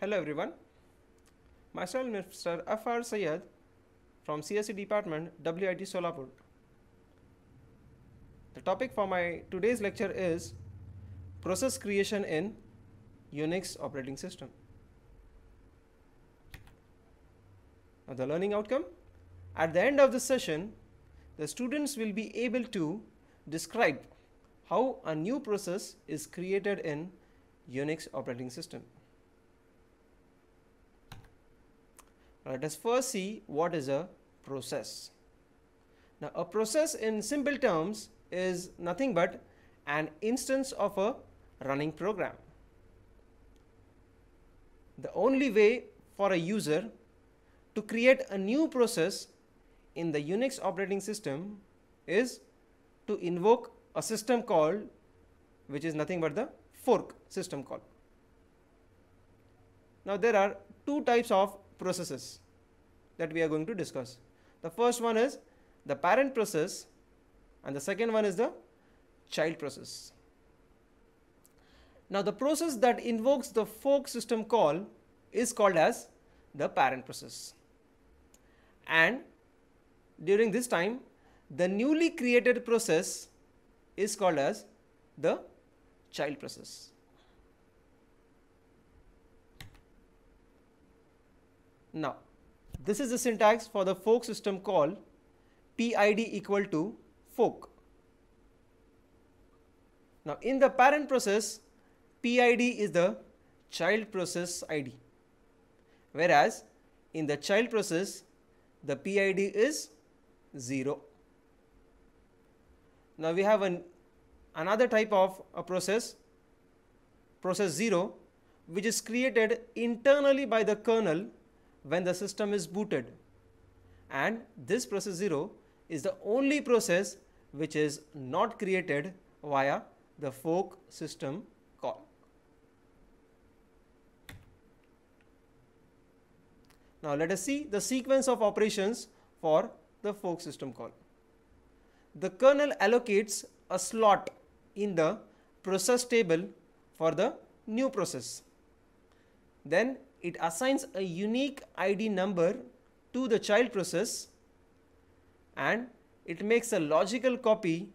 Hello everyone. Myself Mr. F.R. Sayed from CSE department WIT Solapur. The topic for my today's lecture is process creation in Unix operating system. Now the learning outcome at the end of this session the students will be able to describe how a new process is created in Unix operating system. let us first see what is a process. Now a process in simple terms is nothing but an instance of a running program. The only way for a user to create a new process in the Unix operating system is to invoke a system call which is nothing but the fork system call. Now there are two types of processes that we are going to discuss. The first one is the parent process and the second one is the child process. Now the process that invokes the fork system call is called as the parent process. And during this time, the newly created process is called as the child process. Now, this is the syntax for the fork system call PID equal to fork. Now, in the parent process, PID is the child process ID, whereas in the child process, the PID is 0. Now, we have an, another type of a process, process 0, which is created internally by the kernel when the system is booted. And this process 0 is the only process which is not created via the fork system call. Now let us see the sequence of operations for the fork system call. The kernel allocates a slot in the process table for the new process then it assigns a unique ID number to the child process and it makes a logical copy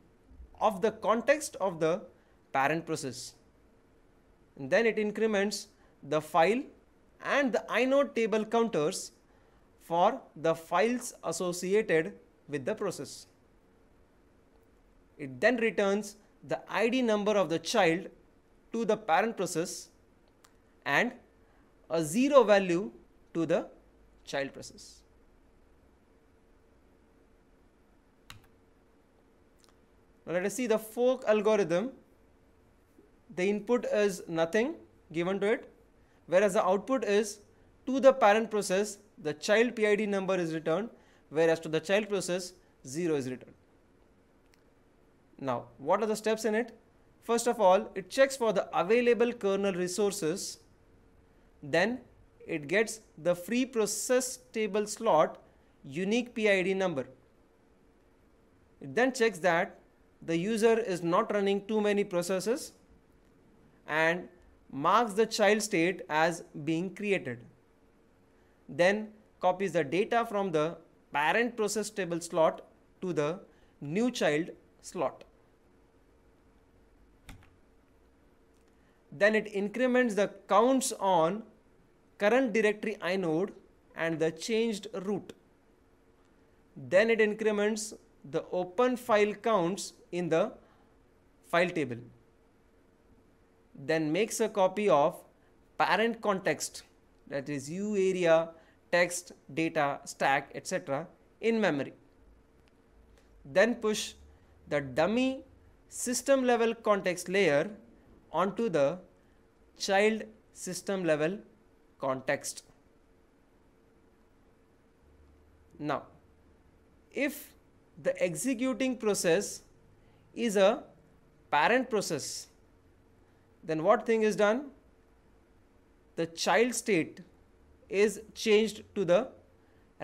of the context of the parent process. And then it increments the file and the inode table counters for the files associated with the process. It then returns the ID number of the child to the parent process and a zero value to the child process. Now let us see the fork algorithm. The input is nothing given to it, whereas the output is to the parent process, the child PID number is returned, whereas to the child process, 0 is returned. Now, what are the steps in it? First of all, it checks for the available kernel resources then it gets the free process table slot unique PID number. It then checks that the user is not running too many processes and marks the child state as being created. Then copies the data from the parent process table slot to the new child slot. then it increments the counts on current directory inode and the changed root. Then it increments the open file counts in the file table. Then makes a copy of parent context that is U area, text, data, stack, etc. in memory. Then push the dummy system level context layer onto the child system level context. Now, if the executing process is a parent process, then what thing is done? The child state is changed to the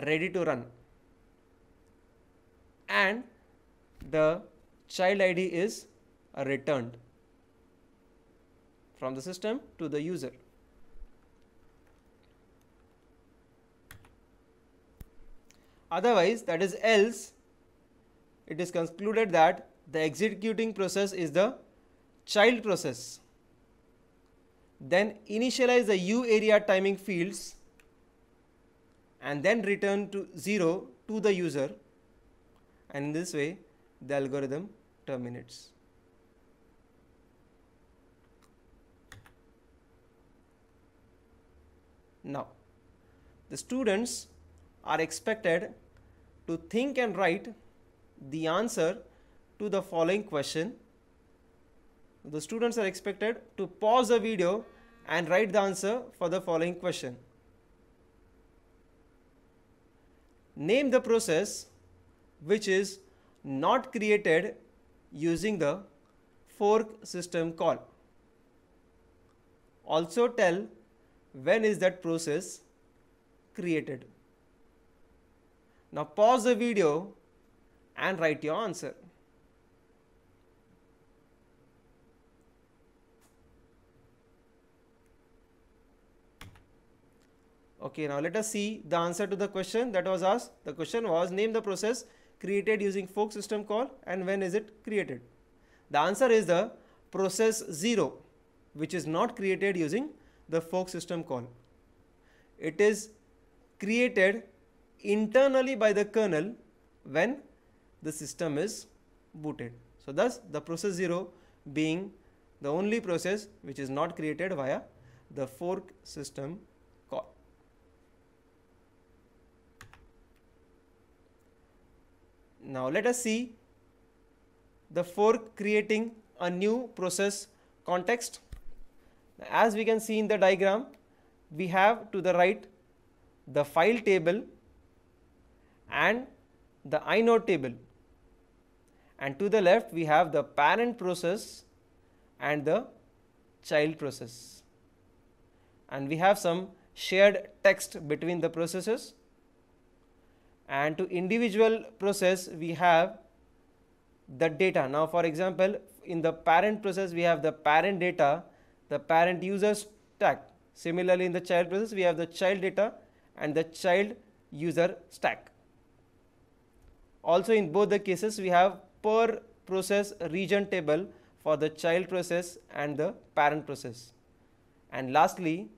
ready to run and the child id is returned from the system to the user. Otherwise, that is else, it is concluded that the executing process is the child process. Then initialize the u area timing fields and then return to 0 to the user and in this way the algorithm terminates. now. The students are expected to think and write the answer to the following question. The students are expected to pause the video and write the answer for the following question. Name the process which is not created using the fork system call. Also tell when is that process created. Now pause the video and write your answer. Okay, now let us see the answer to the question that was asked. The question was name the process created using fork system call and when is it created. The answer is the process 0 which is not created using the fork system call. It is created internally by the kernel when the system is booted. So, thus the process 0 being the only process which is not created via the fork system call. Now, let us see the fork creating a new process context. As we can see in the diagram, we have to the right the file table and the inode table and to the left we have the parent process and the child process and we have some shared text between the processes and to individual process we have the data. Now for example, in the parent process we have the parent data the parent user stack. Similarly, in the child process, we have the child data and the child user stack. Also in both the cases, we have per process region table for the child process and the parent process. And lastly,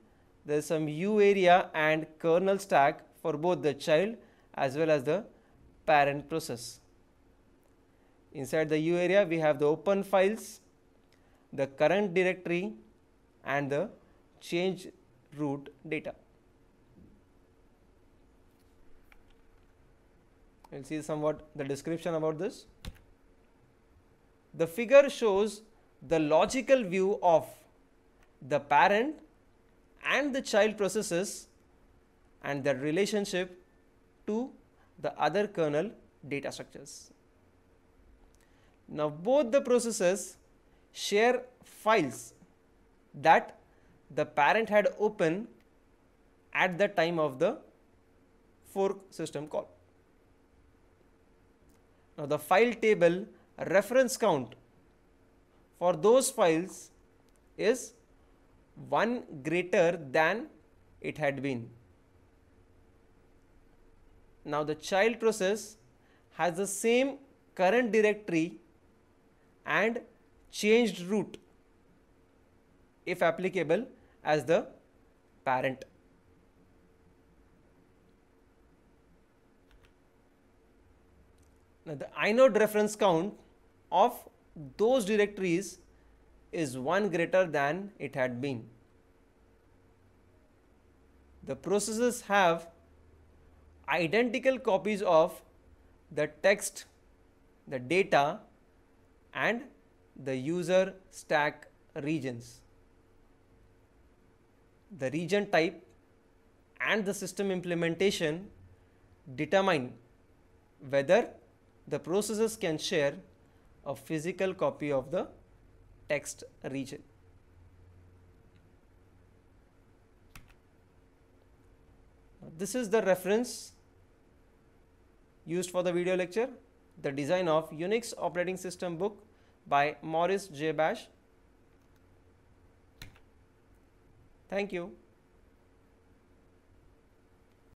there is some U area and kernel stack for both the child as well as the parent process. Inside the U area, we have the open files, the current directory, and the change route data. We'll see somewhat the description about this. The figure shows the logical view of the parent and the child processes and their relationship to the other kernel data structures. Now both the processes share files that the parent had open at the time of the fork system call. Now the file table reference count for those files is 1 greater than it had been. Now the child process has the same current directory and changed route if applicable as the parent. Now the inode reference count of those directories is 1 greater than it had been. The processes have identical copies of the text, the data and the user stack regions the region type and the system implementation determine whether the processes can share a physical copy of the text region. This is the reference used for the video lecture, The Design of Unix Operating System book by Maurice J. Bash Thank you.